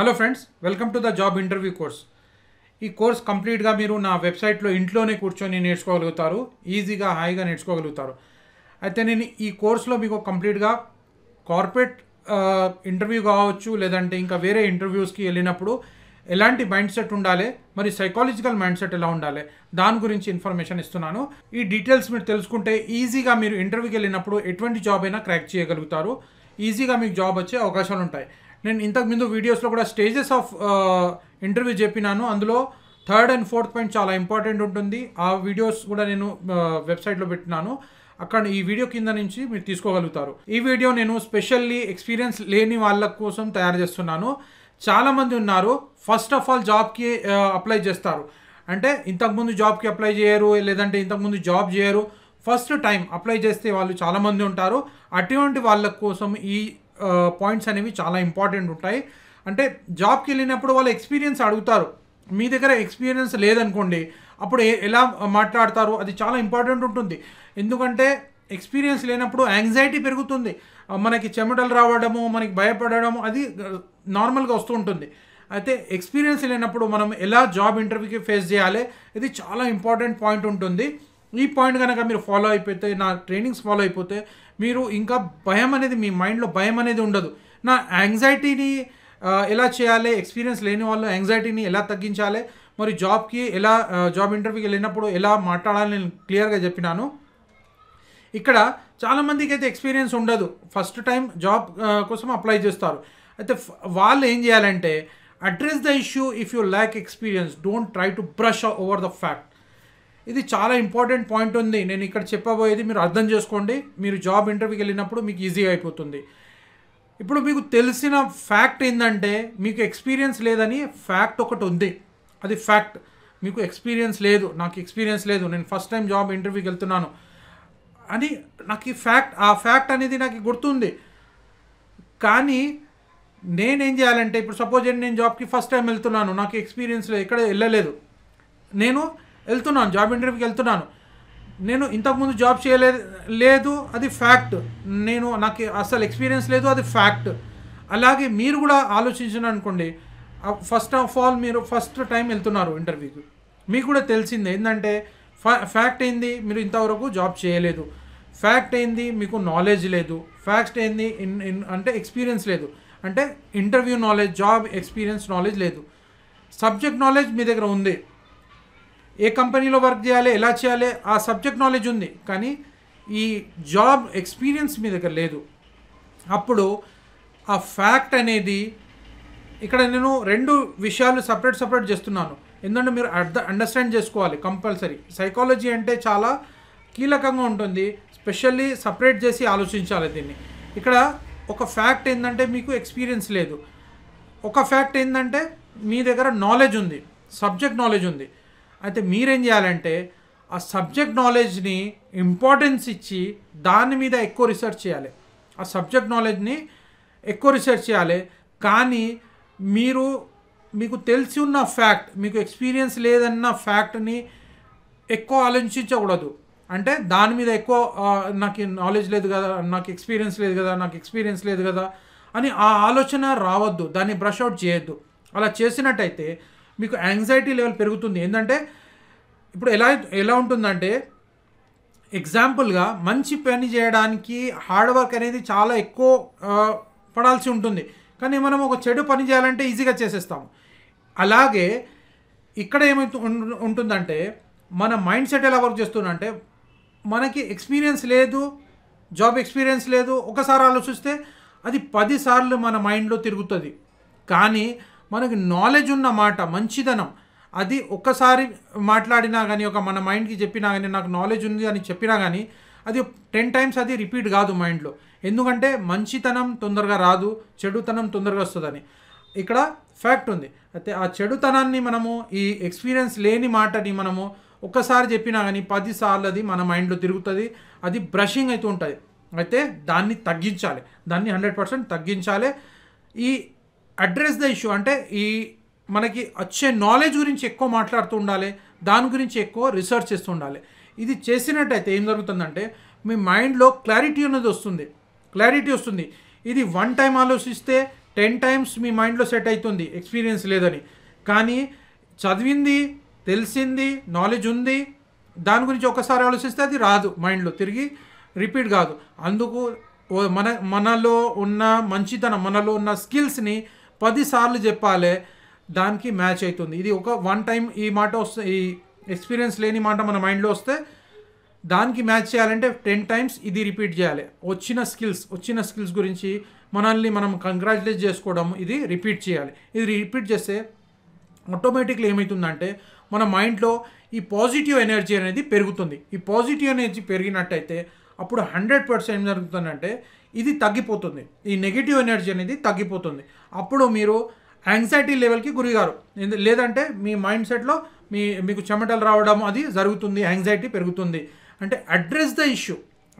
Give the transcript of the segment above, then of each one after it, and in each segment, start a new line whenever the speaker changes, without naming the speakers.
hello friends welcome to the job interview course ఈ course కంప్లీట్గా మీరు నా వెబ్సైట్లో ఇంట్లోనే కూర్చొని నేర్చుకోగలుగుతారు ఈజీగా హాయిగా నేర్చుకోగలుగుతారు అయితే నేను ఈ కోర్స్లో మీకు కంప్లీట్గా కార్పొరేట్ ఇంటర్వ్యూ కావచ్చు లేదంటే ఇంకా వేరే ఇంటర్వ్యూస్కి వెళ్ళినప్పుడు ఎలాంటి మైండ్ సెట్ ఉండాలి మరి సైకాలజికల్ మైండ్ సెట్ ఎలా ఉండాలి దాని గురించి ఇన్ఫర్మేషన్ ఇస్తున్నాను ఈ డీటెయిల్స్ మీరు తెలుసుకుంటే ఈజీగా మీరు ఇంటర్వ్యూకి వెళ్ళినప్పుడు ఎటువంటి జాబ్ అయినా క్రాక్ చేయగలుగుతారు ఈజీగా మీకు జాబ్ వచ్చే అవకాశాలు ఉంటాయి నేను ఇంతకు ముందు వీడియోస్లో కూడా స్టేజెస్ ఆఫ్ ఇంటర్వ్యూ చెప్పినాను అందులో థర్డ్ అండ్ ఫోర్త్ పాయింట్ చాలా ఇంపార్టెంట్ ఉంటుంది ఆ వీడియోస్ కూడా నేను వెబ్సైట్లో uh, పెట్టినాను అక్కడ ఈ వీడియో కింద నుంచి మీరు తీసుకోగలుగుతారు ఈ వీడియో నేను స్పెషల్లీ ఎక్స్పీరియన్స్ లేని వాళ్ళ కోసం తయారు చేస్తున్నాను చాలామంది ఉన్నారు ఫస్ట్ ఆఫ్ ఆల్ జాబ్కి అప్లై చేస్తారు అంటే ఇంతకుముందు జాబ్కి అప్లై చేయరు లేదంటే ఇంతకుముందు జాబ్ చేయరు ఫస్ట్ టైం అప్లై చేస్తే వాళ్ళు చాలామంది ఉంటారు అటువంటి వాళ్ళ కోసం ఈ పాయింట్స్ అనేవి చాలా ఇంపార్టెంట్ ఉంటాయి అంటే జాబ్కి వెళ్ళినప్పుడు వాళ్ళు ఎక్స్పీరియన్స్ అడుగుతారు మీ దగ్గర ఎక్స్పీరియన్స్ లేదనుకోండి అప్పుడు ఎలా మాట్లాడతారు అది చాలా ఇంపార్టెంట్ ఉంటుంది ఎందుకంటే ఎక్స్పీరియన్స్ లేనప్పుడు యాంగ్జైటీ పెరుగుతుంది మనకి చెమటలు రావడము మనకి భయపడము అది నార్మల్గా వస్తూ ఉంటుంది అయితే ఎక్స్పీరియన్స్ లేనప్పుడు మనం ఎలా జాబ్ ఇంటర్వ్యూకి ఫేస్ చేయాలి ఇది చాలా ఇంపార్టెంట్ పాయింట్ ఉంటుంది ఈ పాయింట్ కనుక మీరు ఫాలో అయిపోతే నా ట్రైనింగ్స్ ఫాలో అయిపోతే మీరు ఇంకా భయం అనేది మీ మైండ్లో భయం అనేది ఉండదు నా యాంగ్జైటీని ఎలా చేయాలి ఎక్స్పీరియన్స్ లేని వాళ్ళు యాంగ్జైటీని ఎలా తగ్గించాలి మరి జాబ్కి ఎలా జాబ్ ఇంటర్వ్యూకి వెళ్ళినప్పుడు ఎలా మాట్లాడాలని నేను క్లియర్గా చెప్పినాను ఇక్కడ చాలామందికి అయితే ఎక్స్పీరియన్స్ ఉండదు ఫస్ట్ టైం జాబ్ కోసం అప్లై చేస్తారు అయితే వాళ్ళు ఏం చేయాలంటే address the issue if you lack experience don't try to brush over the fact ఇది చాలా ఇంపార్టెంట్ పాయింట్ ఉంది నేను ఇక్కడ చెప్పబోయేది మీరు అర్థం చేసుకోండి మీరు జాబ్ ఇంటర్వ్యూకి వెళ్ళినప్పుడు మీకు ఈజీగా అయిపోతుంది ఇప్పుడు మీకు తెలిసిన ఫ్యాక్ట్ ఏంటంటే మీకు ఎక్స్పీరియన్స్ లేదని ఫ్యాక్ట్ ఒకటి ఉంది అది ఫ్యాక్ట్ మీకు ఎక్స్పీరియన్స్ లేదు నాకు ఎక్స్పీరియన్స్ లేదు నేను ఫస్ట్ టైం జాబ్ ఇంటర్వ్యూకి వెళ్తున్నాను అని నాకు ఈ ఫ్యాక్ట్ ఆ ఫ్యాక్ట్ అనేది నాకు గుర్తుంది కానీ నేనేం చేయాలంటే ఇప్పుడు సపోజ్ నేను జాబ్కి ఫస్ట్ టైం వెళ్తున్నాను నాకు ఎక్స్పీరియన్స్ లేదు ఎక్కడ వెళ్ళలేదు నేను వెళ్తున్నాను జాబ్ ఇంటర్వ్యూకి వెళ్తున్నాను నేను ఇంతకుముందు జాబ్ చేయలే లేదు అది ఫ్యాక్ట్ నేను నాకు అసలు ఎక్స్పీరియన్స్ లేదు అది ఫ్యాక్ట్ అలాగే మీరు కూడా ఆలోచించిన అనుకోండి ఫస్ట్ ఆఫ్ ఆల్ మీరు ఫస్ట్ టైం వెళ్తున్నారు ఇంటర్వ్యూకి మీకు కూడా తెలిసింది ఏంటంటే ఫ్యాక్ట్ ఏంది మీరు ఇంతవరకు జాబ్ చేయలేదు ఫ్యాక్ట్ ఏంది మీకు నాలెడ్జ్ లేదు ఫ్యాక్ట్ ఏంది ఇన్ ఇన్ అంటే ఎక్స్పీరియన్స్ లేదు అంటే interview knowledge job experience knowledge లేదు సబ్జెక్ట్ నాలెడ్జ్ మీ దగ్గర ఉంది ఏ కంపెనీలో వర్క్ చేయాలి ఎలా చేయాలి ఆ సబ్జెక్ట్ నాలెడ్జ్ ఉంది కానీ ఈ జాబ్ ఎక్స్పీరియన్స్ మీ దగ్గర లేదు అప్పుడు ఆ ఫ్యాక్ట్ అనేది ఇక్కడ నేను రెండు విషయాలు సపరేట్ సపరేట్ చేస్తున్నాను ఎందుకంటే మీరు అర్థ అండర్స్టాండ్ చేసుకోవాలి కంపల్సరీ సైకాలజీ అంటే చాలా కీలకంగా ఉంటుంది స్పెషల్లీ సపరేట్ చేసి ఆలోచించాలి దీన్ని ఇక్కడ ఒక ఫ్యాక్ట్ ఏంటంటే మీకు ఎక్స్పీరియన్స్ లేదు ఒక ఫ్యాక్ట్ ఏంటంటే మీ దగ్గర నాలెడ్జ్ ఉంది సబ్జెక్ట్ నాలెడ్జ్ ఉంది అయితే మీరేం చేయాలంటే ఆ సబ్జెక్ట్ నాలెడ్జ్ని ఇంపార్టెన్స్ ఇచ్చి దాని మీద ఎక్కువ రీసెర్చ్ చేయాలి ఆ సబ్జెక్ట్ నాలెడ్జ్ని ఎక్కువ రీసెర్చ్ చేయాలి కానీ మీరు మీకు తెలిసి ఉన్న ఫ్యాక్ట్ మీకు ఎక్స్పీరియన్స్ లేదన్న ఫ్యాక్ట్ని ఎక్కువ ఆలోచించకూడదు అంటే దాని మీద ఎక్కువ నాకు నాలెడ్జ్ లేదు కదా నాకు ఎక్స్పీరియన్స్ లేదు కదా నాకు ఎక్స్పీరియన్స్ లేదు కదా అని ఆ ఆలోచన రావద్దు దాన్ని బ్రష్ అవుట్ చేయొద్దు అలా చేసినట్టయితే మీకు యాంగ్జైటీ లెవెల్ పెరుగుతుంది ఏంటంటే ఇప్పుడు ఎలా ఎలా ఉంటుందంటే ఎగ్జాంపుల్గా మంచి పని చేయడానికి హార్డ్ వర్క్ అనేది చాలా ఎక్కువ పడాల్సి ఉంటుంది కానీ మనం ఒక చెడు పని చేయాలంటే ఈజీగా చేసేస్తాం అలాగే ఇక్కడ ఏమైతే ఉంటుందంటే మన మైండ్ సెట్ ఎలా వర్క్ చేస్తుందంటే మనకి ఎక్స్పీరియన్స్ లేదు జాబ్ ఎక్స్పీరియన్స్ లేదు ఒకసారి ఆలోచిస్తే అది పదిసార్లు మన మైండ్లో తిరుగుతుంది కానీ మనకు నాలెడ్జ్ ఉన్న మాట మంచిదనం అది ఒక్కసారి మాట్లాడినా కానీ ఒక మన మైండ్కి చెప్పినా కానీ నాకు నాలెడ్జ్ ఉంది అని చెప్పినా కానీ అది టెన్ టైమ్స్ అది రిపీట్ కాదు మైండ్లో ఎందుకంటే మంచితనం తొందరగా రాదు చెడుతనం తొందరగా వస్తుందని ఇక్కడ ఫ్యాక్ట్ ఉంది అయితే ఆ చెడుతనాన్ని మనము ఈ ఎక్స్పీరియన్స్ లేని మాటని మనము ఒక్కసారి చెప్పినా కానీ పదిసార్లు అది మన మైండ్లో తిరుగుతుంది అది బ్రషింగ్ అవుతూ ఉంటుంది అయితే దాన్ని తగ్గించాలి దాన్ని హండ్రెడ్ పర్సెంట్ తగ్గించాలి ఈ అడ్రస్ ద ఇష్యూ అంటే ఈ మనకి వచ్చే నాలెడ్జ్ గురించి ఎక్కువ మాట్లాడుతూ ఉండాలి దాని గురించి ఎక్కువ రీసెర్చ్ చేస్తూ ఉండాలి ఇది చేసినట్టయితే ఏం జరుగుతుందంటే మీ మైండ్లో క్లారిటీ అనేది వస్తుంది క్లారిటీ వస్తుంది ఇది వన్ టైం ఆలోచిస్తే టెన్ టైమ్స్ మీ మైండ్లో సెట్ అవుతుంది ఎక్స్పీరియన్స్ లేదని కానీ చదివింది తెలిసింది నాలెడ్జ్ ఉంది దాని గురించి ఒకసారి ఆలోచిస్తే అది రాదు మైండ్లో తిరిగి రిపీట్ కాదు అందుకు మన మనలో ఉన్న మంచితనం మనలో ఉన్న స్కిల్స్ని పదిసార్లు చెప్పాలి దానికి మ్యాచ్ అవుతుంది ఇది ఒక వన్ టైం ఈ మాట వస్తే ఈ ఎక్స్పీరియన్స్ లేని మాట మన మైండ్లో వస్తే దానికి మ్యాచ్ చేయాలంటే టెన్ టైమ్స్ ఇది రిపీట్ చేయాలి వచ్చిన స్కిల్స్ వచ్చిన స్కిల్స్ గురించి మనల్ని మనం కంగ్రాచులేట్ చేసుకోవడం ఇది రిపీట్ చేయాలి ఇది రిపీట్ చేస్తే ఆటోమేటిక్లీ ఏమవుతుందంటే మన మైండ్లో ఈ పాజిటివ్ ఎనర్జీ అనేది పెరుగుతుంది ఈ పాజిటివ్ ఎనర్జీ పెరిగినట్టయితే అప్పుడు హండ్రెడ్ పర్సెంట్ ఏం జరుగుతుందంటే ఇది తగ్గిపోతుంది ఈ నెగిటివ్ ఎనర్జీ అనేది తగ్గిపోతుంది అప్పుడు మీరు యాంగ్జైటీ లెవెల్కి గురిగారు లేదంటే మీ మైండ్ సెట్లో మీ మీకు చెమటలు రావడం అది జరుగుతుంది యాంగ్జైటీ పెరుగుతుంది అంటే address the issue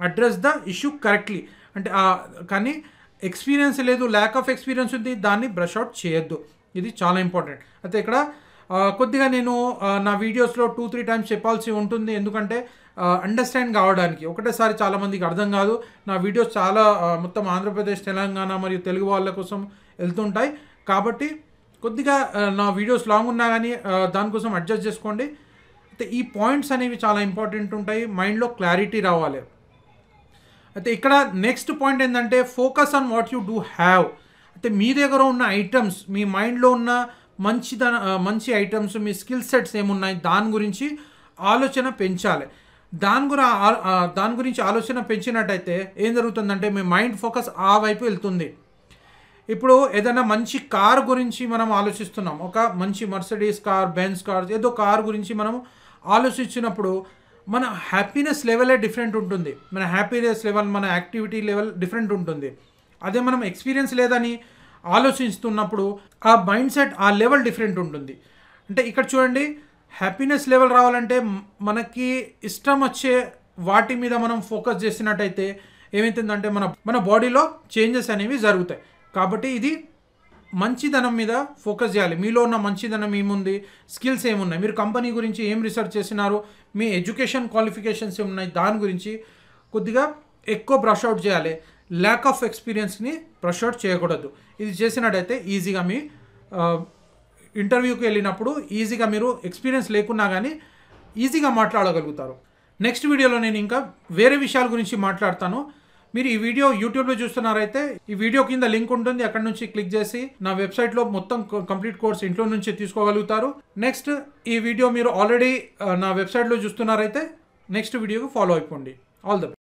address the issue కరెక్ట్లీ అంటే కానీ ఎక్స్పీరియన్స్ లేదు ల్యాక్ ఆఫ్ ఎక్స్పీరియన్స్ ఉంది దాన్ని బ్రష్ అవుట్ చేయొద్దు ఇది చాలా ఇంపార్టెంట్ అయితే ఇక్కడ కొద్దిగా నేను నా వీడియోస్లో టూ త్రీ టైమ్స్ చెప్పాల్సి ఉంటుంది ఎందుకంటే అండర్స్టాండ్ కావడానికి ఒకటేసారి చాలామందికి అర్థం కాదు నా వీడియోస్ చాలా మొత్తం ఆంధ్రప్రదేశ్ తెలంగాణ మరియు తెలుగు వాళ్ళ కోసం వెళ్తుంటాయి కాబట్టి కొద్దిగా నా వీడియోస్ లాంగ్ ఉన్నా కానీ దానికోసం అడ్జస్ట్ చేసుకోండి అయితే ఈ పాయింట్స్ అనేవి చాలా ఇంపార్టెంట్ ఉంటాయి మైండ్లో క్లారిటీ రావాలి అయితే ఇక్కడ నెక్స్ట్ పాయింట్ ఏంటంటే focus on what you do have అయితే మీ దగ్గర ఉన్న ఐటమ్స్ మీ మైండ్లో ఉన్న మంచి మంచి ఐటమ్స్ మీ స్కిల్ సెట్స్ ఏమున్నాయి దాని గురించి ఆలోచన పెంచాలి దాని గుర దాని గురించి ఆలోచన పెంచినట్టయితే ఏం జరుగుతుందంటే మీ మైండ్ ఫోకస్ ఆ వైపు వెళ్తుంది ఇప్పుడు ఏదైనా మంచి కార్ గురించి మనం ఆలోచిస్తున్నాం ఒక మంచి మర్సిడీస్ కార్ బెన్స్ కార్ ఏదో కార్ గురించి మనం ఆలోచించినప్పుడు మన హ్యాపీనెస్ లెవెలే డిఫరెంట్ ఉంటుంది మన హ్యాపీనెస్ లెవెల్ మన యాక్టివిటీ లెవెల్ డిఫరెంట్ ఉంటుంది అదే మనం ఎక్స్పీరియన్స్ లేదని ఆలోచిస్తున్నప్పుడు ఆ మైండ్ సెట్ ఆ లెవెల్ డిఫరెంట్ ఉంటుంది అంటే ఇక్కడ చూడండి హ్యాపీనెస్ లెవెల్ రావాలంటే మనకి ఇష్టం వచ్చే వాటి మీద మనం ఫోకస్ చేసినట్టయితే ఏమవుతుందంటే మన మన బాడీలో చేంజెస్ అనేవి జరుగుతాయి కాబట్టి ఇది మంచిదనం మీద ఫోకస్ చేయాలి మీలో ఉన్న మంచిదనం ఏముంది స్కిల్స్ ఏమున్నాయి మీరు కంపెనీ గురించి ఏం రీసెర్చ్ చేసినారు మీ ఎడ్యుకేషన్ క్వాలిఫికేషన్స్ ఏమున్నాయి దాని గురించి కొద్దిగా ఎక్కువ బ్రష్ అవుట్ చేయాలి ల్యాక్ ఆఫ్ ఎక్స్పీరియన్స్ని బ్రష్ అవుట్ చేయకూడదు ఇది చేసినట్టయితే ఈజీగా మీ ఇంటర్వ్యూకి వెళ్ళినప్పుడు ఈజీగా మీరు ఎక్స్పీరియన్స్ లేకున్నా కానీ ఈజీగా మాట్లాడగలుగుతారు నెక్స్ట్ వీడియోలో నేను ఇంకా వేరే విషయాల గురించి మాట్లాడతాను మీరు ఈ వీడియో యూట్యూబ్లో చూస్తున్నారైతే ఈ వీడియో కింద లింక్ ఉంటుంది అక్కడ నుంచి క్లిక్ చేసి నా వెబ్సైట్లో మొత్తం కంప్లీట్ కోర్స్ ఇంట్లో నుంచి తీసుకోగలుగుతారు నెక్స్ట్ ఈ వీడియో మీరు ఆల్రెడీ నా వెబ్సైట్లో చూస్తున్నారైతే నెక్స్ట్ వీడియోకి ఫాలో అయిపోండి ఆల్ ద